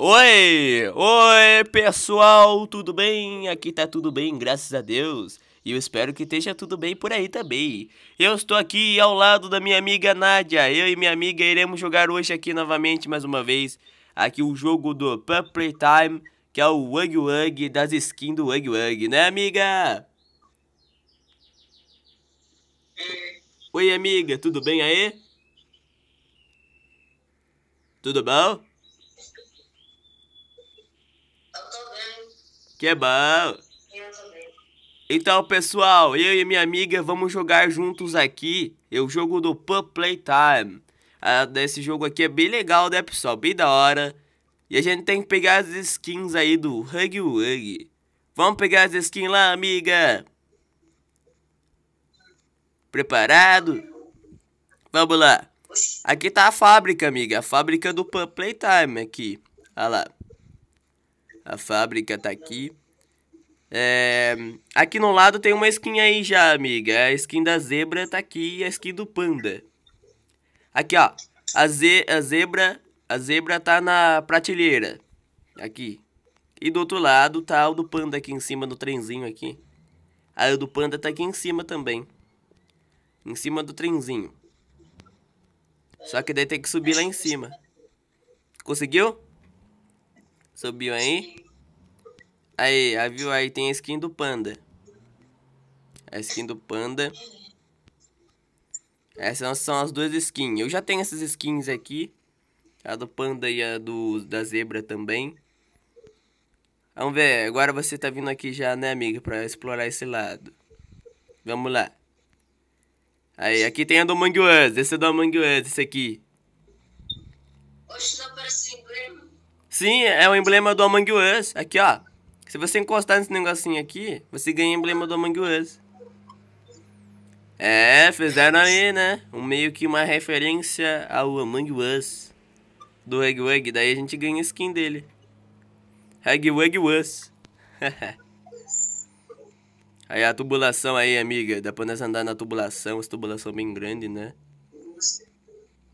Oi! Oi, pessoal, tudo bem? Aqui tá tudo bem, graças a Deus. E eu espero que esteja tudo bem por aí também. Eu estou aqui ao lado da minha amiga Nádia. Eu e minha amiga iremos jogar hoje aqui novamente, mais uma vez, aqui o jogo do Pump Time, que é o Wug Wug das skins do Wug Wug, né, amiga? Oi, amiga, tudo bem aí? Tudo bom? Que é bom! Eu Então, pessoal, eu e minha amiga vamos jogar juntos aqui o jogo do Pub Playtime. Ah, esse jogo aqui é bem legal, né, pessoal? Bem da hora. E a gente tem que pegar as skins aí do Hug Wug. Vamos pegar as skins lá, amiga? Preparado? Vamos lá. Aqui tá a fábrica, amiga. A fábrica do Pub Playtime aqui. Olha lá. A fábrica tá aqui. É, aqui no lado tem uma skin aí já, amiga. A skin da zebra tá aqui e a skin do panda. Aqui, ó. A, ze a zebra a zebra tá na prateleira. Aqui. E do outro lado tá o do panda aqui em cima do trenzinho aqui. A ah, do panda tá aqui em cima também. Em cima do trenzinho. Só que daí tem que subir lá em cima. Conseguiu? Subiu aí? Aí, aí viu? Aí tem a skin do panda. A skin do panda. Essas são as duas skins. Eu já tenho essas skins aqui. A do panda e a do, da zebra também. Vamos ver, agora você tá vindo aqui já, né, amiga, pra explorar esse lado. Vamos lá. Aí, aqui tem a do Mangue Us. Esse é do Mangue Us, esse aqui. Hoje tá parecendo emblema. Sim, é o emblema do Among Us. Aqui, ó. Se você encostar nesse negocinho aqui, você ganha o emblema do Among Us. É, fizeram aí, né? Um, meio que uma referência ao Among Us do Hagwag. Daí a gente ganha skin dele. Hagwag Us. aí a tubulação aí, amiga. Dá pra nós andar na tubulação. Essa tubulação bem grande, né?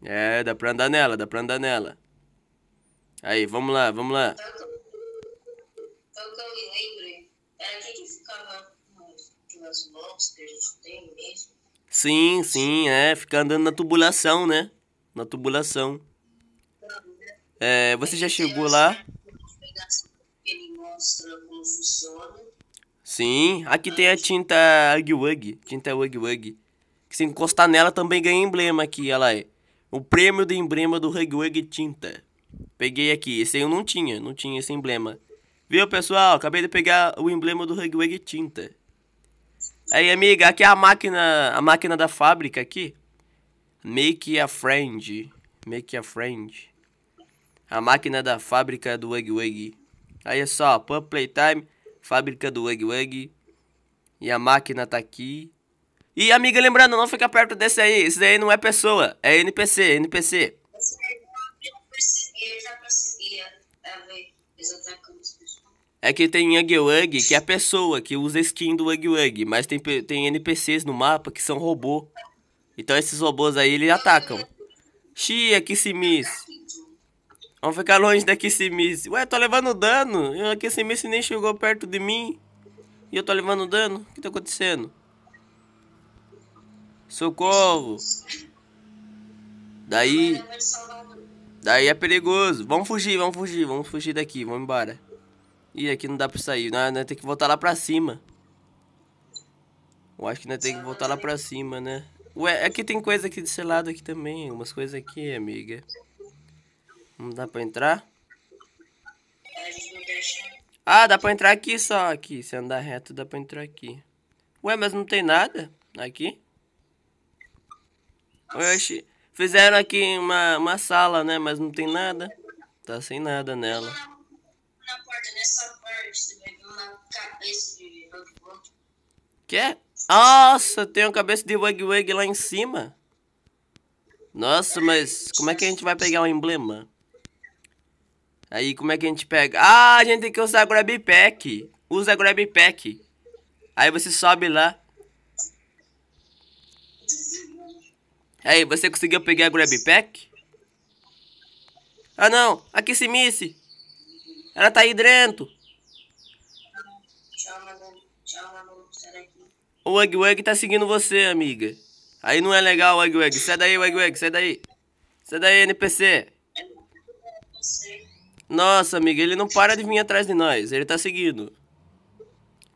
É, dá pra andar nela, dá pra andar nela. Aí, vamos lá, vamos lá. Tanto, tanto eu me lembro, é era aqui que ficava nas mãos que a gente tem mesmo. Sim, sim, é, fica andando na tubulação, né? Na tubulação. É, você já chegou lá? Assim, sim, aqui tem a tinta Wug, tinta Wugwug. Wug. se encostar nela também ganha emblema aqui, olha lá. É. O prêmio do emblema do Wug Tinta. Peguei aqui. Esse aí eu não tinha, não tinha esse emblema. Viu, pessoal? Acabei de pegar o emblema do Hugwig Tinta. Aí, amiga, aqui é a máquina, a máquina da fábrica aqui. Make a friend. Make a friend. A máquina da fábrica do Hugwig. Aí é só, Pump Playtime, fábrica do Hugwig. E a máquina tá aqui. E, amiga, lembrando, não fica perto desse aí. Esse daí não é pessoa, é NPC, NPC. É que tem Ug Wug, que é a pessoa que usa skin do Ug mas tem, tem NPCs no mapa que são robô. Então esses robôs aí, eles atacam. Xia, Kissimis. Vamos ficar longe da Kissimis. Ué, tô levando dano. A Kissimis nem chegou perto de mim. E eu tô levando dano? O que tá acontecendo? Socorro. Daí... Daí é perigoso. Vamos fugir, vamos fugir, vamos fugir daqui, vamos embora. Ih, aqui não dá pra sair. Nós, né? nós temos que voltar lá pra cima. Eu acho que nós temos que voltar lá pra cima, né? Ué, aqui é tem coisa aqui desse lado aqui também. Umas coisas aqui, amiga. Não dá pra entrar? Ah, dá pra entrar aqui só. Aqui, se andar reto, dá pra entrar aqui. Ué, mas não tem nada aqui? Oxi. Fizeram aqui uma, uma sala, né? Mas não tem nada. Tá sem nada nela. Na, na nessa parte, cabeça de Bug Bug. Nossa, tem uma cabeça de Bug Bug lá em cima. Nossa, mas como é que a gente vai pegar o um emblema? Aí, como é que a gente pega? Ah, a gente tem que usar Grab Pack. Usa Grab Pack. Aí você sobe lá. Aí, você conseguiu pegar a grab pack? Ah não, aqui se Missy. Ela tá aí dentro. O Wag Wag tá seguindo você, amiga. Aí não é legal, Wag Wag. Sai daí, Wag Wag, sai daí. Sai daí, NPC. Nossa, amiga, ele não para de vir atrás de nós. Ele tá seguindo.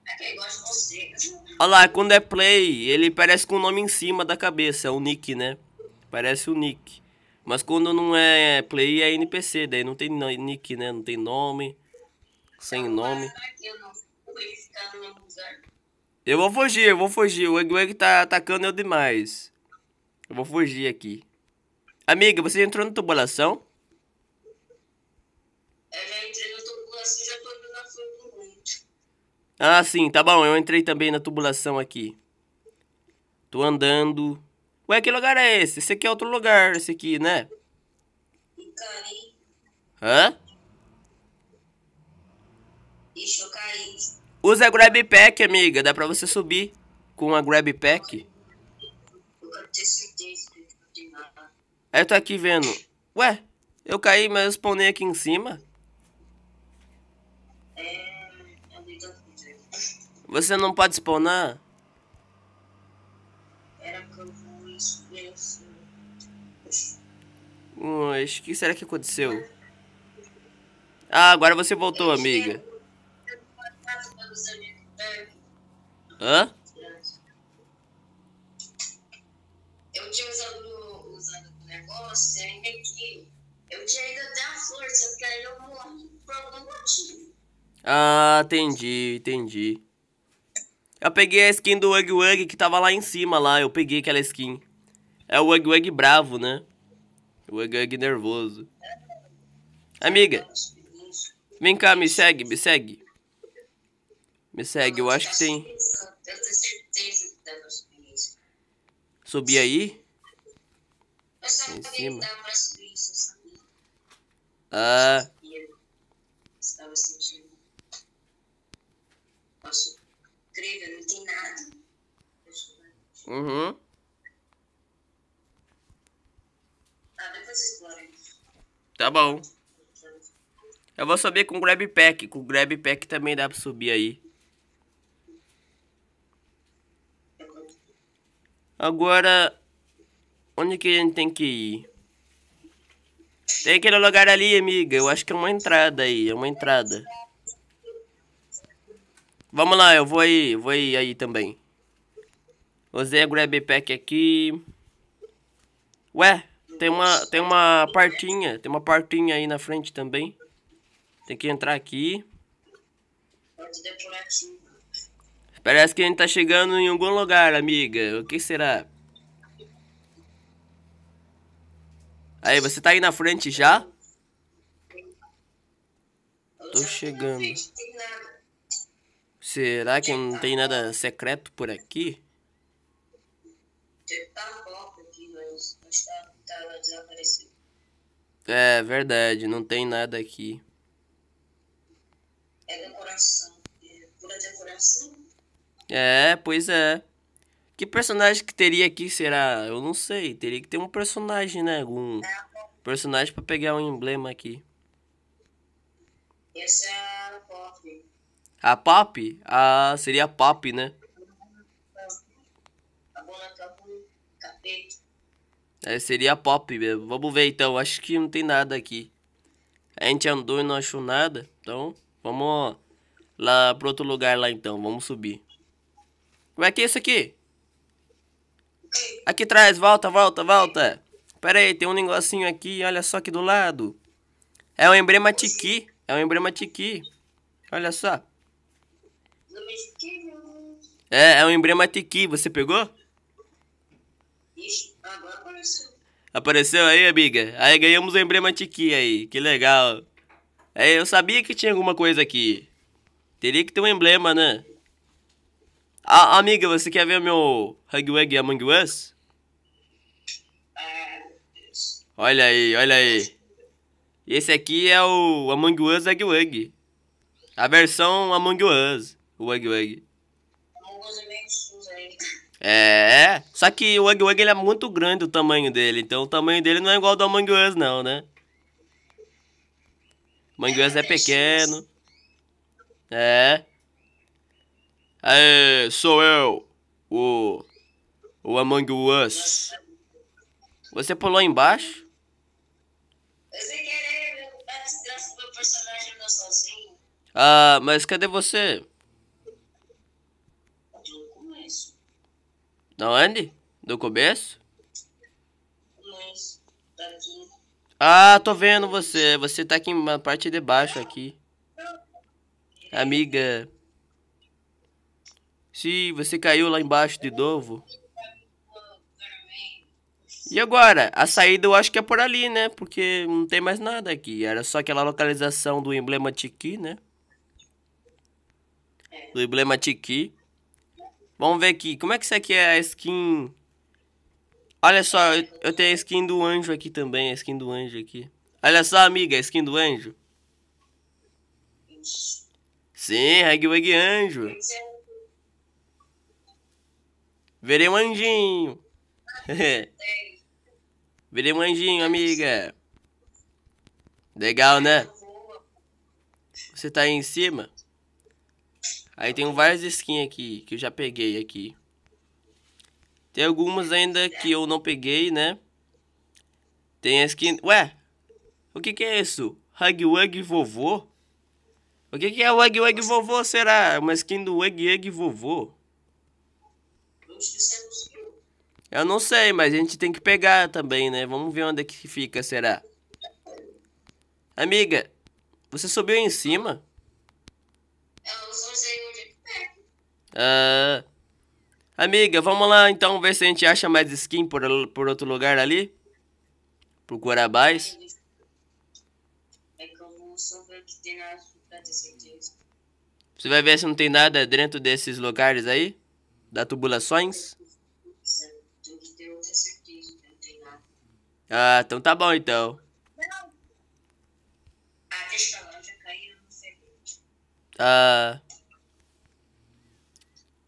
É que ele gosta de você. Olha lá, quando é play, ele parece com o nome em cima da cabeça, é o nick, né? Parece o nick. Mas quando não é play, é NPC, daí não tem nick, né? Não tem nome, sem nome. É eu vou fugir, eu vou fugir. O Egg tá atacando eu demais. Eu vou fugir aqui. Amiga, você entrou na tubulação? Ah, sim, tá bom, eu entrei também na tubulação aqui. Tô andando. Ué, que lugar é esse? Esse aqui é outro lugar, esse aqui, né? Caí. Hã? Ixi, eu caí. Usa a grab pack, amiga. Dá pra você subir com a grab pack. Eu quero ter certeza que não nada. Aí eu tô aqui vendo. Ué, eu caí, mas eu spawnei aqui em cima. É... Você não pode spawnar? Era porque eu vou e Mas o que será que aconteceu? Ah, agora você voltou, amiga. Hã? Eu tinha usado, usado o negócio, e ainda que Eu tinha ido até a flor, só que aí eu morri por algum motivo. Ah, entendi, entendi. Eu peguei a skin do Wug Wug que tava lá em cima, lá. Eu peguei aquela skin. É o Wug Wug bravo, né? O Wug Wug nervoso. Amiga. Vem cá, me segue, me segue. Me segue, eu acho que tem... Subir aí? Em cima. Ah... Estava sentindo. grega, não tem nada. Uhum. Tá, depois explora Tá bom. Eu vou subir com o Grab Pack. Com o Grab Pack também dá pra subir aí. Agora, onde que a gente tem que ir? Tem aquele lugar ali, amiga. Eu acho que é uma entrada aí. É uma entrada. Vamos lá, eu vou aí, vou aí, aí também. Usei a grab pack aqui. Ué, tem uma, tem uma partinha, tem uma partinha aí na frente também. Tem que entrar aqui. Parece que a gente tá chegando em algum lugar, amiga. O que será? Aí, você tá aí na frente já? Tô chegando. Será que não tem nada secreto por aqui? Tá aqui, mas tá, É verdade, não tem nada aqui. É decoração. É pura decoração. É, pois é. Que personagem que teria aqui, será? Eu não sei. Teria que ter um personagem, né? Algum ah, personagem para pegar um emblema aqui. Essa a PAP? Ah, seria a PAP, né? É, seria a pop mesmo. Vamos ver então. Acho que não tem nada aqui. A gente andou e não achou nada. Então, vamos lá pro outro lugar lá então. Vamos subir. Como é que é isso aqui? Aqui atrás, volta, volta, volta. Pera aí, tem um negocinho aqui, olha só aqui do lado. É um emblema Tiki. É um emblema Tiki. Olha só. É, é um emblema Tiki. Você pegou? Ixi, agora apareceu. Apareceu aí, amiga? Aí ganhamos o emblema Tiki aí. Que legal. É, eu sabia que tinha alguma coisa aqui. Teria que ter um emblema, né? Ah, amiga, você quer ver o meu Hugwag Among Us? Olha aí, olha aí. esse aqui é o Among Us Hugwag. A versão Among Us. O Wang Wang. É, é, só que o Wang Wang ele é muito grande o tamanho dele, então o tamanho dele não é igual ao do Amanguez não, né? Us é pequeno. É. Aê, sou eu, o, o Among Us. Você pulou embaixo? Ah, mas cadê você? começo. Da onde? Do começo? Mas, daqui. Ah, tô vendo você. Você tá aqui na parte de baixo aqui. Amiga. Se você caiu lá embaixo de novo. E agora? A saída eu acho que é por ali, né? Porque não tem mais nada aqui. Era só aquela localização do emblema Tiki, né? Do emblema Tiki. Vamos ver aqui. Como é que isso aqui é a skin? Olha só, eu, eu tenho a skin do anjo aqui também. A skin do anjo aqui. Olha só, amiga, a skin do anjo. Sim, Hagwag anjo. Verei um anjinho. Virei um anjinho, amiga. Legal, né? Você tá aí em cima? Aí tem várias skins aqui que eu já peguei aqui. Tem algumas ainda que eu não peguei, né? Tem a skin... Ué, o que que é isso? Hug Wug Vovô? O que que é o Hug Wug Vovô, será? Uma skin do Hug Wug Vovô? Eu não sei, mas a gente tem que pegar também, né? Vamos ver onde é que fica, será? Amiga, você subiu em cima? Eu ah, amiga, vamos lá então ver se a gente acha mais skin por, por outro lugar ali. Procurar mais. É que eu vou só ver que tem nada pra ter certeza. Você vai ver se não tem nada dentro desses lugares aí? Da tubulações? Ah, então tá bom então. Ah.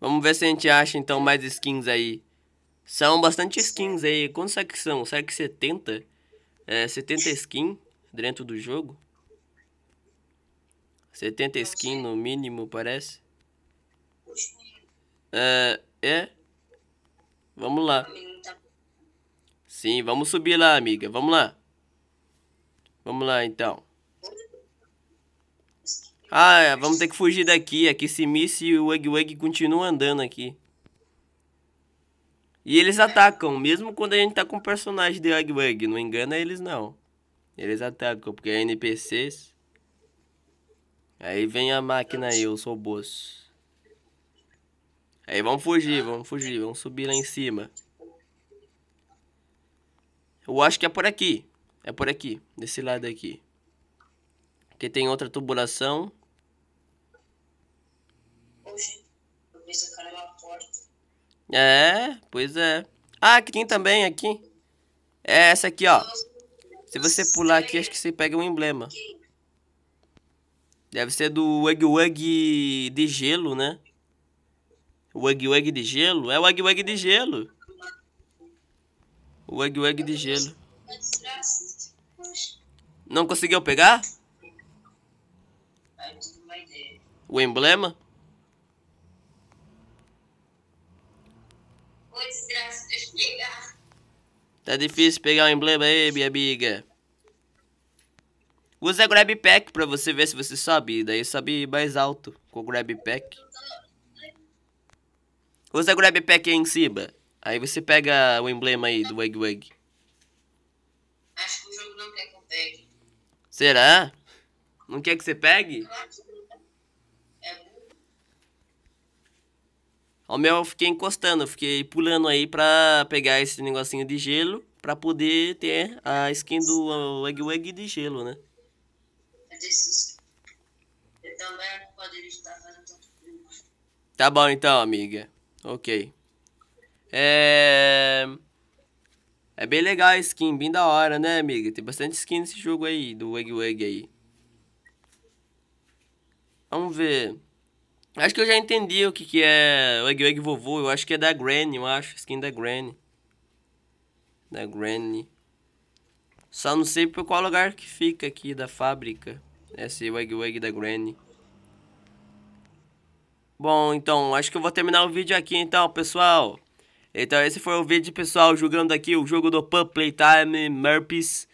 Vamos ver se a gente acha então mais skins aí. São bastante skins aí. Quantos é que são? Será que 70? É, 70 skin dentro do jogo? 70 skin no mínimo, parece. É, é. Vamos lá. Tá Sim, vamos subir lá, amiga. Vamos lá. Vamos lá, então. Ah, é, vamos ter que fugir daqui. Aqui se missa e o Wug Wug continuam andando aqui. E eles atacam, mesmo quando a gente tá com o personagem de Wug Wug. Não engana eles, não. Eles atacam, porque é NPCs. Aí vem a máquina aí, os robôs. Aí vamos fugir, vamos fugir, vamos subir lá em cima. Eu acho que é por aqui. É por aqui, desse lado aqui. Porque tem outra tubulação. cabeça, o cara uma porta. É, pois é. Ah, aqui tem também, aqui. É essa aqui, ó. Se você pular aqui, acho que você pega um emblema. Deve ser do Wug Wug de gelo, né? Wug Wug de gelo? É o Wug Wug de gelo. O Wug Wug de gelo. Não conseguiu pegar? O emblema? Tá difícil pegar o um emblema aí, minha amiga. Usa grab pack pra você ver se você sobe. Daí sobe mais alto com o grab pack. Usa grab pack aí em cima. Aí você pega o emblema aí do Wag Wag. Acho que o jogo não quer que eu pegue. Será? Não quer que você pegue? Ao meu eu fiquei encostando, eu fiquei pulando aí pra pegar esse negocinho de gelo pra poder ter a skin do Egg Wag de gelo, né? Eu também não poderia estar fazendo tanto frio. Tá bom então, amiga. Ok. É... É bem legal a skin, bem da hora, né, amiga? Tem bastante skin nesse jogo aí, do Egg Wag aí. Vamos ver... Acho que eu já entendi o que, que é o Egg Egg Vovô. Eu acho que é da Granny, eu acho. Skin da Granny. Da Granny. Só não sei por qual lugar que fica aqui da fábrica. Esse Wag Wag da Granny. Bom, então, acho que eu vou terminar o vídeo aqui então, pessoal. Então, esse foi o vídeo, pessoal, jogando aqui o jogo do Pub Playtime Murphys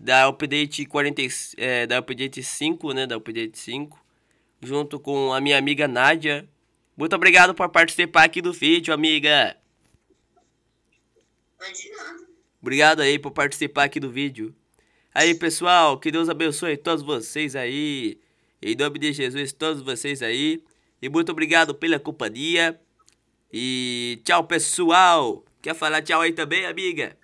da update 40, é, da update 5, né, da update 5 junto com a minha amiga Nádia. Muito obrigado por participar aqui do vídeo, amiga. Obrigado aí por participar aqui do vídeo. Aí, pessoal, que Deus abençoe todos vocês aí. Em nome de Jesus, todos vocês aí. E muito obrigado pela companhia. E tchau, pessoal. Quer falar tchau aí também, amiga?